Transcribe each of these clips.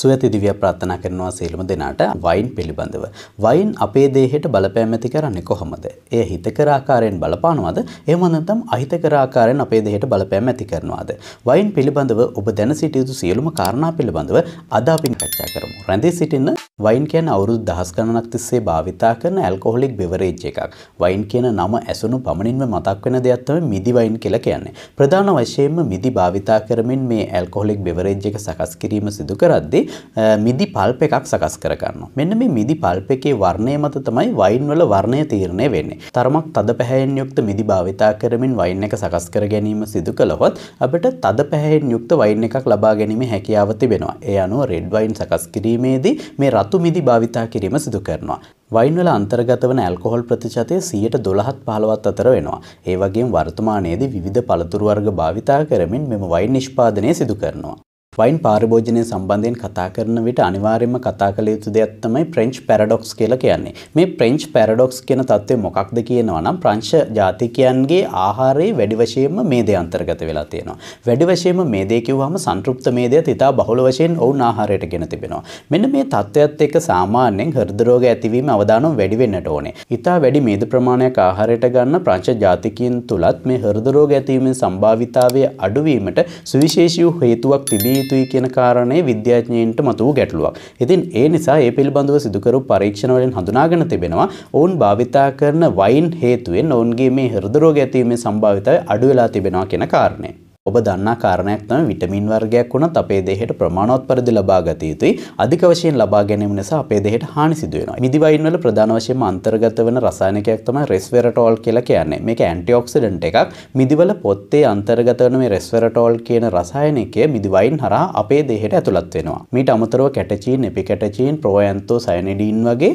සුවති දිව්‍ය ප්‍රාර්ථනා කරනවා සියලුම දෙනාට වයින් පිළිබඳව. වයින් අපේ දේහයට බලපෑම් ඇති කරන්නේ කොහොමද? එය හිතකර ආකාරයෙන් බලපානවද? එහෙම නැත්නම් අහිතකර ආකාරයෙන් අපේ දේහයට බලපෑම් ඇති කරනවද? වයින් පිළිබඳව ඔබ දැන සිටිය යුතු සියලුම කාරණා පිළිබඳව අද අපි කතා කරමු. රැඳී සිටින වයින් කියන්නේ අවුරුදු දහස් ගණනක් තිස්සේ භාවිතා කරන ඇල්කොහොලික් බෙවරේජ් එකක්. වයින් කියන නම ඇසුණු පමණින්ම මතක් වෙන දෙයක් තමයි මිදි වයින් කියලා කියන්නේ. ප්‍රධාන වශයෙන්ම මිදි භාවිතා කරමින් මේ ඇල්කොහොලික් බෙවරේජ් එක සකස් කිරීම සිදු කරද්දී මිදි පල්ප එකක් සකස් කරගන්න. මෙන්න මේ මිදි පල්ප එකේ වර්ණය මත තමයි වයින් වල වර්ණය තීරණය වෙන්නේ. තරමක් තද පැහැයෙන් යුක්ත මිදි භාවිතා කරමින් වයින් එක සකස් කර ගැනීම සිදු කළොත් අපිට තද පැහැයෙන් යුක්ත වයින් එකක් ලබා ගැනීම හැකියාව තිබෙනවා. ඒ අනුව රෙඩ් වයින් සකස් කිරීමේදී මේ රතු මිදි භාවිතා කිරීම සිදු කරනවා. වයින්වල අන්තර්ගත වන ඇල්කොහොල් ප්‍රතිශතය සියයට දොළහත් පහළවත් අතර වෙනවා. ඒ වගේම වර්තමානයේදී විවිධ පළතුරු වර්ග භාවිතා කරමින් මෙම වයින් නිෂ්පාදනය සිදු කරනවා. වයින් පාරිභෝජනය සම්බන්ධයෙන් කතා කරන විට අනිවාර්යයෙන්ම කතා කළ යුතු දෙයක් තමයි ෆ්‍රෙන්ච් පැරඩොක්ස් කියලා කියන්නේ. මේ ෆ්‍රෙන්ච් පැරඩොක්ස් කියන தත්ත්වය මොකක්ද කියනවා නම් ප්‍රංශ ජාතිකයන්ගේ ආහාරයේ වැඩි වශයෙන්ම මේදේ අන්තර්ගත වෙලා තියෙනවා. වැඩි වශයෙන්ම මේදේ කිව්වහම සංතෘප්ත මේදයත් ඉතා බහුල වශයෙන් ඔවුන් ආහාරයට ගෙන තිබෙනවා. මෙන්න මේ தත්ත්වයත් එක්ක සාමාන්‍යයෙන් හෘද රෝග ඇතිවීම අවදානම් වැඩි වෙන්නට ඕනේ. ඉතා වැඩි මේද ප්‍රමාණයක් ආහාරයට ගන්න ප්‍රංශ ජාතිකයන් තුලත් මේ හෘද රෝග ඇතිවීමේ සම්භාවිතාවය අඩුවීමට සුවිශේෂී හේතුවක් තිබී යුතුයි කියන කාරණය විද්‍යාඥයන්ට මතු වූ ගැටලුවක්. ඉතින් ඒ නිසා ඒ පිළිබඳව සිදුකරු පරීක්ෂණවලින් හඳුනාගෙන තිබෙනවා ඔවුන් භාවිතා කරන වයින් හේතුවෙන් ඔවුන්ගේ මේ හෘද රෝග ඇතිවීමේ සම්භාවිතය අඩු වෙලා තිබෙනවා කියන කාරණය. ඔබ දන්නා කාරණයක් තමයි විටමින් වර්ගයක් වුණත් අපේ දේහයට ප්‍රමාණවත් පරිදි ලබා ගත යුතුයි. අධික වශයෙන් ලබා ගැනීම නිසා අපේ දේහයට හානි සිදු වෙනවා. නිදිවයින් වල ප්‍රධාන වශයෙන්ම අන්තර්ගත වෙන රසායනිකයක් තමයි රෙස්වෙරටෝල් කියලා කියන්නේ. මේක ඇන්ටිඔක්සිඩන්ට් එකක්. මිදිවල පොත්තේ අන්තර්ගත වෙන මේ රෙස්වෙරටෝල් කියන රසායනිකය මිදිවයින් හරහා අපේ දේහයට ඇතුළත් වෙනවා. මීට අමතරව කැටචීන්, එපිකැටචීන්, ප්‍රෝයන්තෝසයනිඩින් වගේ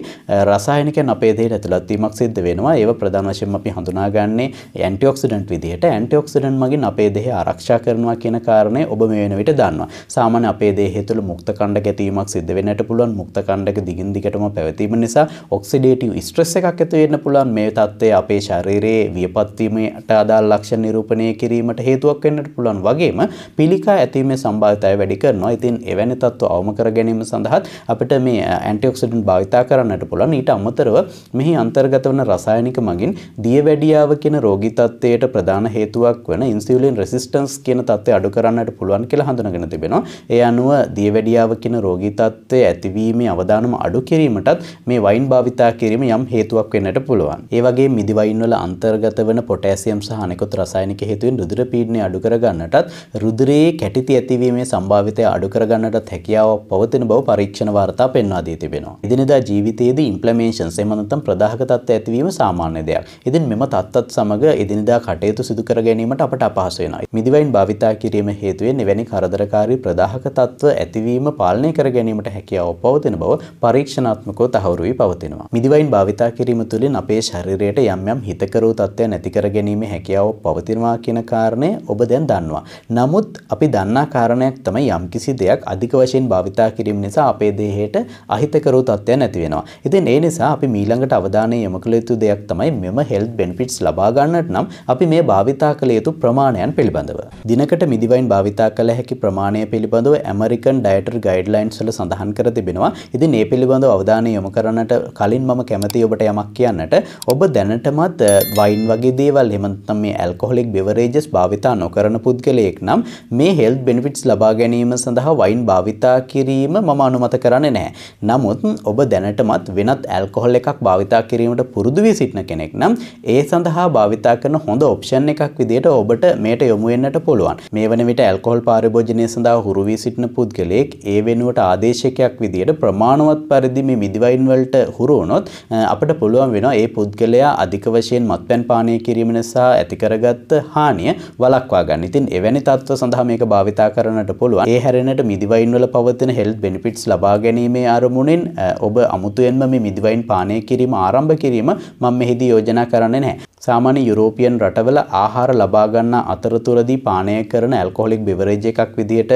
රසායනිකයන් අපේ දේහයට ඇතුළත් වීමක් සිද්ධ වෙනවා. ඒව ප්‍රධාන වශයෙන්ම අපි හඳුනාගන්නේ ඇන්ටිඔක්සිඩන්ට් විදිහට. ඇන්ටිඔක්සිඩන්ට් මගින් අපේ දේහය ආරක්ෂා ආරක්ෂා කරනවා කියන කාරණය ඔබ මේ වෙන විට දන්නවා. සාමාන්‍ය අපේ දේහය තුළ මුක්ත කණ්ඩ ගැටීමක් සිද්ධ වෙන්නට පුළුවන්. මුක්ත කණ්ඩක දිගින් දිගටම පැවතීම නිසා ඔක්සිඩේටිව් ස්ට්‍රෙස් එකක් ඇති වෙන්න පුළුවන්. මේ தත්ත්වය අපේ ශරීරයේ වියපත් වීමට අදාළ ලක්ෂණ නිරූපණය කිරීමට හේතුවක් වෙන්නට පුළුවන්. වගේම පිළිකා ඇතිවීමේ සම්භාවිතය වැඩි කරනවා. ඉතින් එවැනි தත්ත්ව අවම කර ගැනීම සඳහා අපිට මේ ඇන්ටිඔක්සිඩන්ට් භාවිතා කරන්නට පුළුවන්. ඊට අමතරව මෙහි අන්තර්ගත වන රසායනික මගින් දියවැඩියාව කියන රෝගී තත්ත්වයට ප්‍රධාන හේතුවක් වන ඉන්සියුලින් රෙසිස්ටන්ස් සයිකෝසිස් කියන තත්ත්වය අඩු කරන්නට පුළුවන් කියලා හඳුනගෙන තිබෙනවා. ඒ අනුව දියවැඩියාව කියන රෝගී තත්ත්වය ඇතිවීමේ අවදානම අඩු කිරීමටත් මේ වයින් භාවිතා කිරීම යම් හේතුවක් වෙන්නට පුළුවන්. ඒ වගේම මිදි වයින් වල අන්තර්ගත වෙන පොටෑසියම් සහ අනෙකුත් රසායනික හේතුවෙන් රුධිර පීඩනය අඩු කරගන්නටත් රුධිරයේ කැටිති ඇතිවීමේ සම්භාවිතය අඩු කරගන්නටත් හැකියාව පවතින බව පරීක්ෂණ වාර්තා පෙන්වා දී තිබෙනවා. එදිනෙදා ජීවිතයේදී ඉන්ෆ්ලමේෂන්ස් එහෙම නැත්නම් ප්‍රදාහක තත්ත්ව ඇතිවීම සාමාන්‍ය දෙයක්. ඉතින් මෙම තත්ත්වත් සමග එදිනෙදා කටයුතු සිදු කර ගැනීමට අපට අපහසු වෙනවා. මිදිව මාර්ගයෙන් භාවිතා කිරීම හේතුවෙන් එවැනි කරදරකාරී ප්‍රදාහක තත්ත්ව ඇතිවීම පාලනය කර ගැනීමට හැකියාව පවතින බව පරීක්ෂණාත්මකව තහවුරු වී පවතිනවා. මිදිවයින් භාවිතා කිරීම තුළින් අපේ ශරීරයට යම් යම් හිතකරු තත්ත්වය නැති කර ගැනීම හැකියාව පවතිනවා කියන කාරණය ඔබ දැන් දන්නවා. නමුත් අපි දන්නා කාරණයක් තමයි යම්කිසි දෙයක් අධික වශයෙන් භාවිතා කිරීම නිසා අපේ දේහයට අහිතකරු තත්ත්වයක් නැති වෙනවා. ඉතින් ඒ නිසා අපි මීළඟට අවධානය යොමු කළ යුතු දෙයක් තමයි මෙම හෙල්ත් බෙනිෆිට්ස් ලබා ගන්නට නම් අපි මේ භාවිතා කළ යුතු ප්‍රමාණයන් පිළිබඳව. දිනකට මිදිවයින් භාවිතා කළ හැකි ප්‍රමාණය පිළිබඳව ඇමරිකන් ඩයිටර් ගයිඩ්ලයින්ස්ල සඳහන් කර තිබෙනවා ඉතින් ඒ පිළිබඳව අවධානය යොමු කරනට කලින් මම කැමති ඔබට යමක් කියන්නට ඔබ දැනටමත් වයින් වගේ දේවල් එමන්තම් මේ ඇල්කොහොලික් බෙවරේජස් භාවිතා නොකරන පුද්ගලයෙක් නම් මේ හෙල්ත් බෙනිෆිට්ස් ලබා ගැනීම සඳහා වයින් භාවිතා කිරීම මම අනුමත කරන්නේ නැහැ. නමුත් ඔබ දැනටමත් වෙනත් ඇල්කොහොල් එකක් භාවිතා කිරීමට පුරුදු වී සිටින කෙනෙක් නම් ඒ සඳහා භාවිතා කරන හොඳ ඔප්ෂන් එකක් විදිහට ඔබට මේට යොමු වෙන්නට පුළුවන්. මේ වන විට ඇල්කොහොල් පාරිභෝජනය සඳහා හුරු වී සිටින පුද්ගලයෙක් ඒ වෙනුවට ආදේශකයක් විදියට ප්‍රමාණවත් පරිදි මේ මිදිවයින් වලට හුරු වුණොත් අපිට පුළුවන් වෙනවා ඒ පුද්ගලයා අධික වශයෙන් මත්පැන් පානය කිරීම නිසා ඇති කරගත්ත හානිය වළක්වා ගන්න. ඉතින් එවැනි තත්ත්ව සඳහා මේක භාවිතා කරන්නට පුළුවන්. ඒ හැරෙන්නට මිදිවයින් වල පවතින හෙල්ත් බෙනිෆිට්ස් ලබා ගැනීමේ අරමුණෙන් ඔබ අමුතුවෙන්ම මේ මිදිවයින් පානය කිරීම ආරම්භ කිරීම මම මෙහිදී යෝජනා කරන්නේ නැහැ. සාමාන්‍ය යුරෝපියන් රටවල ආහාර ලබා ගන්නා අතරතුරදී පානය කරන ඇල්කොහොලික් බෙවරේජ් එකක් විදිහට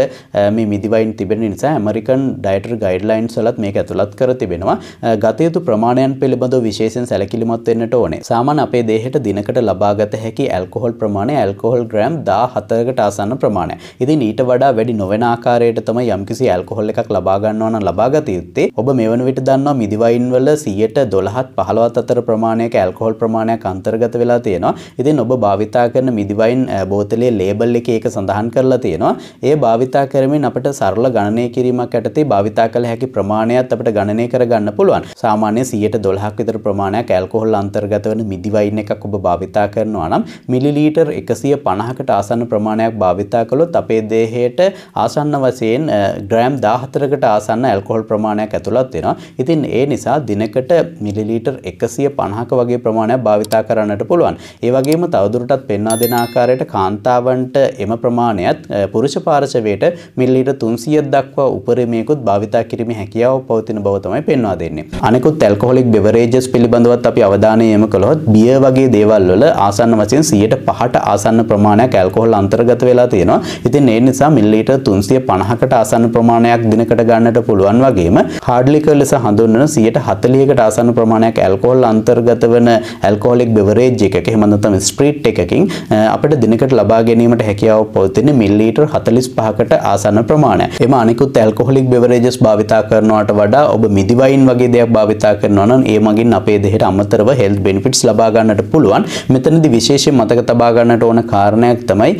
මේ මිදි වයින් තිබෙන නිසා ඇමරිකන් ඩයටර් ගයිඩ්ලයින්ස් වලත් මේක ඇතුළත් කර තිබෙනවා. ගත යුතු ප්‍රමාණයන් පිළිබඳව විශේෂයෙන් සැලකිලිමත් වෙන්නට ඕනේ. සාමාන්‍ය අපේ දේහයට දිනකට ලබාගත හැකි ඇල්කොහොල් ප්‍රමාණය ඇල්කොහොල් ග්‍රෑම් 14කට ආසන්න ප්‍රමාණය. ඉතින් ඊට වඩා වැඩි නොවන ආකාරයට තමයි යම්කිසි ඇල්කොහොල් එකක් ලබා ගන්නවා නම් ලබා ගත යුත්තේ. ඔබ මෙවන විට දන්නවා මිදි වයින් වල 100ට 12ත් 15ත් අතර ප්‍රමාණයක ඇල්කොහොල් ප්‍රමාණයක් අන්තර්ගත අන්තර්ගත වෙලා තියෙනවා. ඉතින් ඔබ භාවිතා කරන මිදිවයින් බෝතලයේ ලේබල් එකේ ඒක සඳහන් කරලා තියෙනවා. ඒ භාවිතා කරමින් අපිට සරල ගණනය කිරීමක් යටතේ භාවිතා කළ හැකි ප්‍රමාණයත් අපිට ගණනය කරගන්න පුළුවන්. සාමාන්‍ය 112ක් විතර ප්‍රමාණයක් ඇල්කොහොල් අන්තර්ගත වෙන මිදිවයින් එකක් ඔබ භාවිතා කරනවා නම් මිලිලීටර් 150කට ආසන්න ප්‍රමාණයක් භාවිතා කළොත් අපේ දේහයට ආසන්න වශයෙන් ග්‍රෑම් 14කට ආසන්න ඇල්කොහොල් ප්‍රමාණයක් ඇතුළත් වෙනවා. ඉතින් ඒ නිසා දිනකට මිලිලීටර් 150ක වගේ ප්‍රමාණයක් භාවිතා කරන්නට දක්වන්නට පුළුවන්. ඒ වගේම තවදුරටත් පෙන්වා දෙන ආකාරයට කාන්තාවන්ට එම ප්‍රමාණයත් පුරුෂ පාර්ශවයට මිලිලීටර් 300ක් දක්වා උපරිමයකුත් භාවිතා කිරීමේ හැකියාව පවතින බව තමයි පෙන්වා දෙන්නේ. අනෙකුත් ඇල්කොහොලික් බෙවරේජස් පිළිබඳවත් අපි අවධානය යොමු කළොත් බිය වගේ දේවල් වල ආසන්න වශයෙන් 100%ට ආසන්න ප්‍රමාණයක් ඇල්කොහොල් අන්තර්ගත වෙලා තියෙනවා. ඉතින් ඒ නිසා මිලිලීටර් 350කට ආසන්න ප්‍රමාණයක් දිනකට ගන්නට පුළුවන් වගේම හાર્ඩ් ලිකර් ලෙස හඳුන්වන 140කට ආසන්න ප්‍රමාණයක් ඇල්කොහොල් අන්තර්ගත වන ඇල්කොහොලික් බෙවරේජ් ස්ටේජ් එකක එහෙම නැත්නම් ස්ට්‍රීට් එකකින් අපිට දිනකට ලබා ගැනීමට හැකියාව පවතින මිලිලීටර් 45කට ආසන්න ප්‍රමාණය. එම අනිකුත් ඇල්කොහොලික් බෙවරේජස් භාවිතා කරනවට වඩා ඔබ මිදි වයින් වගේ දෙයක් භාවිතා කරනවා නම් ඒ මගින් අපේ දෙහයට අමතරව හෙල්ත් බෙනිෆිට්ස් ලබා ගන්නට පුළුවන්. මෙතනදී විශේෂයෙන් මතක තබා ගන්නට ඕන කාරණයක් තමයි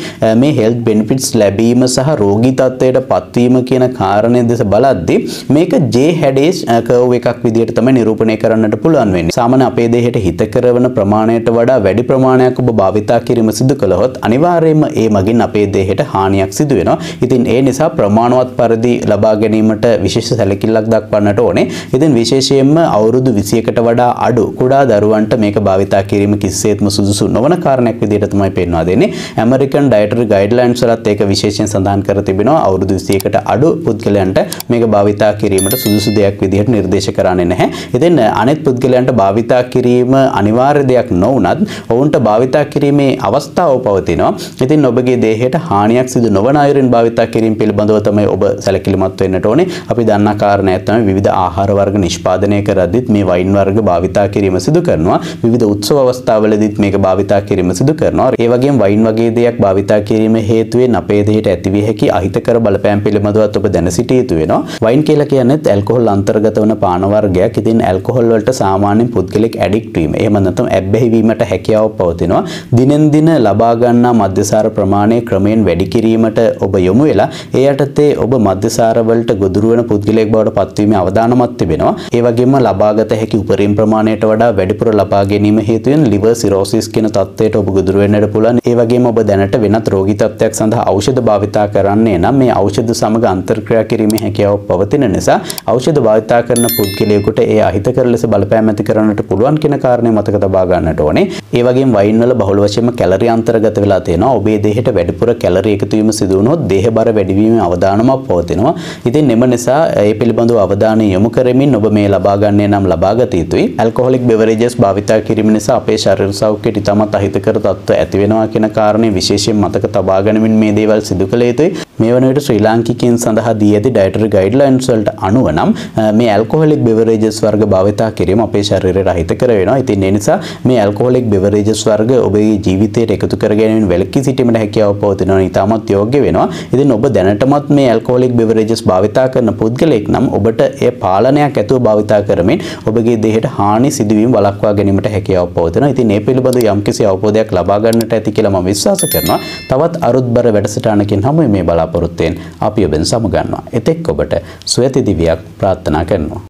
මේ හෙල්ත් බෙනිෆිට්ස් ලැබීම සහ රෝගී තත්ත්වයට පත්වීම කියන කාරණය දෙස බලද්දී මේක J හැඩේස් කර්ව් එකක් විදිහට තමයි නිරූපණය කරන්නට පුළුවන් වෙන්නේ. සාමාන්‍ය අපේ දෙහයට හිත කරවන ප්‍රමාණයට වඩා වඩා වැඩි ප්‍රමාණයක් ඔබ භාවිතා කිරීම සිදු කළහොත් අනිවාර්යයෙන්ම ඒ මගින් අපේ දේහයට හානියක් සිදු වෙනවා. ඉතින් ඒ නිසා ප්‍රමාණවත් පරිදි ලබා ගැනීමට විශේෂ සැලකිල්ලක් දක්වන්නට ඕනේ. ඉතින් විශේෂයෙන්ම අවුරුදු 21කට වඩා අඩු කුඩා දරුවන්ට මේක භාවිතා කිරීම කිසිසේත්ම සුදුසු නොවන කාරණයක් විදිහට තමයි පෙන්වා දෙන්නේ. ඇමරිකන් ඩයටරි ගයිඩ්ලයින්ස් වලත් ඒක විශේෂයෙන් සඳහන් කර තිබෙනවා. අවුරුදු 21කට අඩු පුද්ගලයන්ට මේක භාවිතා කිරීමට සුදුසු දෙයක් විදිහට නිර්දේශ කරන්නේ නැහැ. ඉතින් අනෙත් පුද්ගලයන්ට භාවිතා කිරීම අනිවාර්ය දෙයක් නොවුනත් වුණත් ඔවුන්ට භාවිතා කිරීමේ අවස්ථාව පවතිනවා. ඉතින් ඔබගේ දේහයට හානියක් සිදු නොවන අයුරින් භාවිතා කිරීම පිළිබඳව තමයි ඔබ සැලකිලිමත් වෙන්නට ඕනේ. අපි දන්නා කාරණයක් තමයි විවිධ ආහාර වර්ග නිෂ්පාදනය කරද්දිත් මේ වයින් වර්ග භාවිතා කිරීම සිදු කරනවා. විවිධ උත්සව අවස්ථාවලදීත් මේක භාවිතා කිරීම සිදු කරනවා. ඒ වගේම වයින් වගේ දෙයක් භාවිතා කිරීම හේතුවෙන් අපේ දේහයට ඇතිවිය හැකි අහිතකර බලපෑම් පිළිබඳවත් ඔබ දැන සිටිය යුතු වෙනවා. වයින් කියලා කියන්නේ ඇල්කොහොල් අන්තර්ගත වන පාන වර්ගයක්. ඉතින් ඇල්කොහොල් වලට සාමාන්‍යයෙන් පුද්ගලෙක් ඇඩික්ට් වීම. එහෙම නැත්නම් ඇබ්බැහි වීමට ගැනීමට හැකියාව පවතිනවා. දිනෙන් දින ලබා ගන්නා මද්‍යසාර ප්‍රමාණය ක්‍රමයෙන් වැඩි කිරීමට ඔබ යොමු වෙලා ඒ යටතේ ඔබ මද්‍යසාර වලට ගොදුරු වෙන පුද්ගලයෙක් බවට පත්වීමේ අවදානමක් තිබෙනවා. ඒ වගේම ලබාගත හැකි උපරිම ප්‍රමාණයට වඩා වැඩිපුර ලබා ගැනීම හේතුවෙන් liver cirrhosis කියන තත්ත්වයට ඔබ ගොදුරු වෙන්නට පුළුවන්. ඒ වගේම ඔබ දැනට වෙනත් රෝගී තත්ත්වයක් සඳහා ඖෂධ භාවිතා කරන්නේ නම් මේ ඖෂධ සමග අන්තර්ක්‍රියා කිරීමේ හැකියාව පවතින නිසා ඖෂධ භාවිතා කරන පුද්ගලයෙකුට ඒ අහිතකර ලෙස බලපෑම් ඇති කරන්නට පුළුවන් කියන කාරණය මතක තබා ගන්නට ඕනේ. ඒ වගේම වයින් වල බහුල වශයෙන්ම කැලරි අන්තර්ගත වෙලා තියෙනවා. ඔබේ දේහයට වැඩිපුර කැලරි එකතු වීම සිදු වුණොත් දේහ බර වැඩිවීමේ අවදානමක් පවතිනවා. ඉතින් එම නිසා ඒ පිළිබඳව අවධානය යොමු කරමින් ඔබ මේ ලබා ගන්නේ නම් ලබා ගත යුතුයි. ඇල්කොහොලික් බෙවරේජස් භාවිතා කිරීම නිසා අපේ ශරීර සෞඛ්‍යයට ඉතාමත් අහිතකර තත්ත්ව ඇති වෙනවා කියන කාරණේ විශේෂයෙන් මතක තබා ගැනීමෙන් මේ දේවල් සිදු කළ යුතුයි. මේ වන විට ශ්‍රී ලාංකිකයන් සඳහා දී ඇති ඩයටරි ගයිඩ්ලයින්ස් වලට අනුව නම් මේ ඇල්කොහොලික් බෙවරේජස් වර්ග භාවිතා කිරීම අපේ ශරීරයට අහිත කර වෙනවා. ඉතින් ඒ නිසා මේ ඇල්කොහොලික් බෙවරේජස් වර්ග ඔබේ ජීවිතයට එකතු කර ගැනීමෙන් වැළකී සිටීමට හැකියාව පවතිනවා. ඉතාමත් යෝග්‍ය වෙනවා. ඉතින් ඔබ දැනටමත් මේ ඇල්කොහොලික් බෙවරේජස් භාවිතා කරන පුද්ගලයෙක් නම් ඔබට ඒ පාලනයක් ඇතුව භාවිතා කරමින් ඔබගේ දෙහයට හානි සිදුවීම් වළක්වා ගැනීමට හැකියාව පවතිනවා. ඉතින් මේ පිළිබඳ යම්කිසි අවබෝධයක් ලබා ගන්නට ඇති කියලා මම විශ්වාස කරනවා. තවත් අරුත්බර වැඩසටහනකින් හමු මේ බලාපොරොත්තුෙන් අපි ඔබෙන් සමුගන්නවා. එතෙක් ඔබට සුවතිදි දිවියක් ප්‍රාර්ථනා කරනවා.